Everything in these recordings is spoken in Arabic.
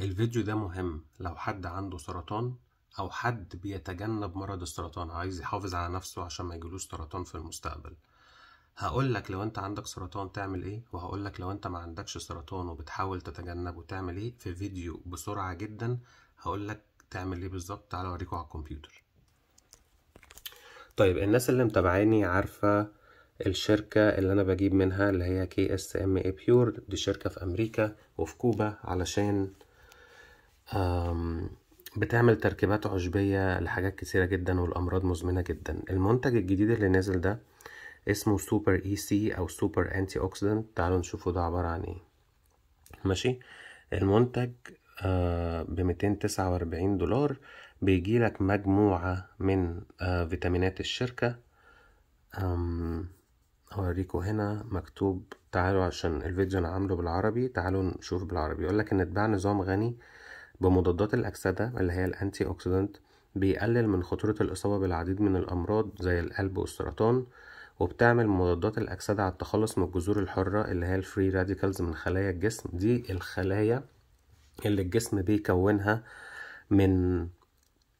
الفيديو ده مهم لو حد عنده سرطان أو حد بيتجنب مرض السرطان عايز يحافظ على نفسه عشان ما يجيلوش سرطان في المستقبل هقولك لو انت عندك سرطان تعمل ايه وهقولك لو انت ما عندكش سرطان وبتحاول تتجنبه تعمل ايه في فيديو بسرعة جدا هقولك تعمل ايه بالظبط تعالى اوريكم على الكمبيوتر طيب الناس اللي متابعاني عارفة الشركة اللي أنا بجيب منها اللي هي كي اس ام اي بيور دي شركة في أمريكا وفي كوبا علشان بتعمل تركيبات عشبية لحاجات كتيرة جدا والأمراض مزمنة جدا المنتج الجديد اللي نازل ده اسمه سوبر اي e سي او سوبر انتي اوكسيدنت تعالوا نشوفوا ده عبارة عن ايه ماشي المنتج آه، ب 249 دولار بيجيلك مجموعة من آه، فيتامينات الشركة هوريكوا هنا مكتوب تعالوا عشان الفيديو انا عامله بالعربي تعالوا نشوف بالعربي يقولك ان اتباع نظام غني بمضادات الأكسدة اللي هي الأنتي أوكسيدنت بيقلل من خطورة الإصابة بالعديد من الأمراض زي القلب والسرطان وبتعمل مضادات الأكسدة على التخلص من الجذور الحرة اللي هي الفري راديكالز من خلايا الجسم دي الخلايا اللي الجسم بيكونها من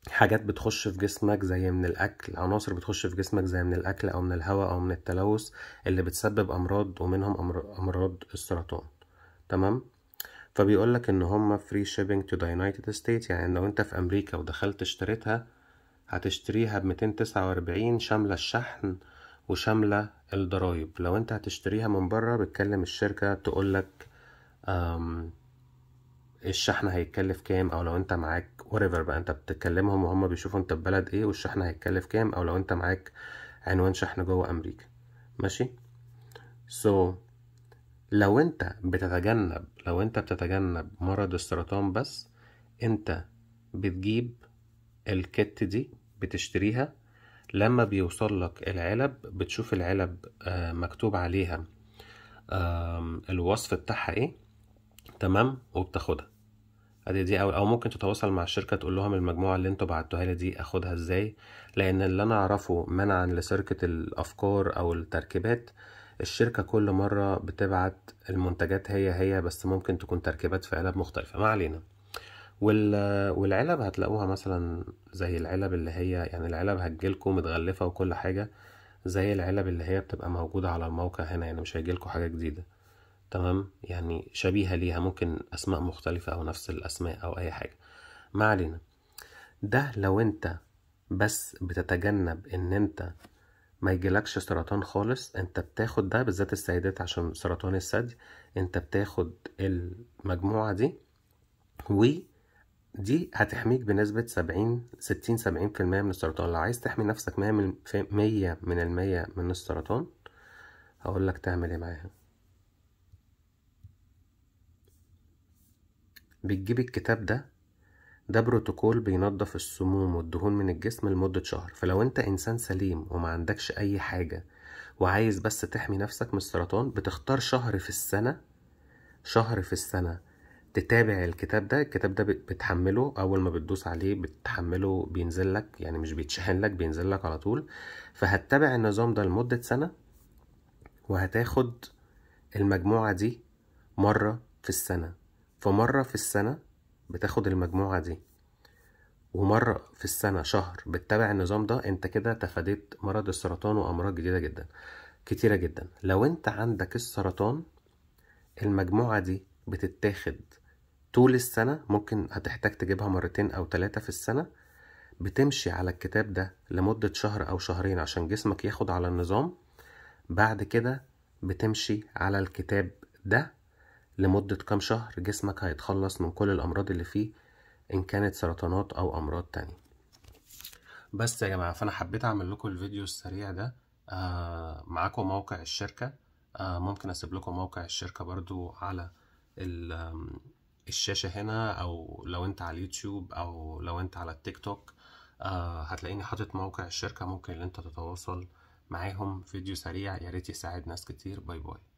حاجات بتخش في جسمك زي من الأكل عناصر بتخش في جسمك زي من الأكل أو من الهواء أو من التلوث اللي بتسبب أمراض ومنهم أمراض السرطان تمام فبيقول لك ان هما فري شيبينج تو ذا يونايتد ستيت يعني لو انت في امريكا ودخلت اشتريتها هتشتريها ب تسعة واربعين شاملة الشحن وشاملة الضرايب لو انت هتشتريها من بره بتكلم الشركة تقولك الشحن هيتكلف كام او لو انت معاك whatever بقى انت بتكلمهم وهم بيشوفوا انت بلد ايه والشحن هيتكلف كام او لو انت معاك عنوان شحن جوه امريكا ماشي so لو انت بتتجنب لو انت بتتجنب مرض السرطان بس انت بتجيب الكت دي بتشتريها لما بيوصل لك العلب بتشوف العلب آه، مكتوب عليها الوصف بتاعها ايه تمام وبتاخدها ادي دي او ممكن تتواصل مع الشركه تقول لهم المجموعه اللي انتوا بعتوها لي دي اخدها ازاي لان اللي انا اعرفه منعا لسرقه الافكار او التركيبات الشركة كل مرة بتبعت المنتجات هي هي بس ممكن تكون تركيبات في علب مختلفة ما علينا والعلب هتلاقوها مثلا زي العلب اللي هي يعني العلب هتجيلكم متغلفة وكل حاجة زي العلب اللي هي بتبقى موجودة على الموقع هنا يعني مش هيجيلكم حاجة جديدة تمام يعني شبيهة ليها ممكن أسماء مختلفة أو نفس الأسماء أو أي حاجة ما علينا ده لو انت بس بتتجنب ان انت ما يجيلكش سرطان خالص انت بتاخد ده بالذات السيدات عشان سرطان الثدي انت بتاخد المجموعة دي ودي هتحميك بنسبة سبعين ستين سبعين في المية من السرطان لو عايز تحمي نفسك مية من مية من المية من السرطان هقولك تعمل ايه معاها بتجيب الكتاب ده ده بروتوكول بينظف السموم والدهون من الجسم لمدة شهر فلو انت انسان سليم وما عندكش اي حاجة وعايز بس تحمي نفسك من السرطان بتختار شهر في السنة شهر في السنة تتابع الكتاب ده الكتاب ده بتحمله اول ما بتدوس عليه بتحمله بينزل لك يعني مش بيتشحن لك بينزل لك على طول فهتتابع النظام ده لمدة سنة وهتاخد المجموعة دي مرة في السنة فمرة في السنة بتاخد المجموعة دي ومرة في السنة شهر بتتابع النظام ده انت كده تفاديت مرض السرطان وأمراض جديدة جدا كتيرة جدا لو انت عندك السرطان المجموعة دي بتتاخد طول السنة ممكن هتحتاج تجيبها مرتين أو تلاتة في السنة بتمشي على الكتاب ده لمدة شهر أو شهرين عشان جسمك ياخد على النظام بعد كده بتمشي على الكتاب ده لمدة كام شهر جسمك هيتخلص من كل الأمراض اللي فيه إن كانت سرطانات أو أمراض تانية بس يا جماعة فأنا حبيت أعمل لكم الفيديو السريع ده آه معاكم موقع الشركة آه ممكن أسيب لكم موقع الشركة برضو على الشاشة هنا أو لو أنت على اليوتيوب أو لو أنت على التيك توك آه هتلاقيني حاطط موقع الشركة ممكن إن أنت تتواصل معاهم فيديو سريع ياريت يساعد ناس كتير باي باي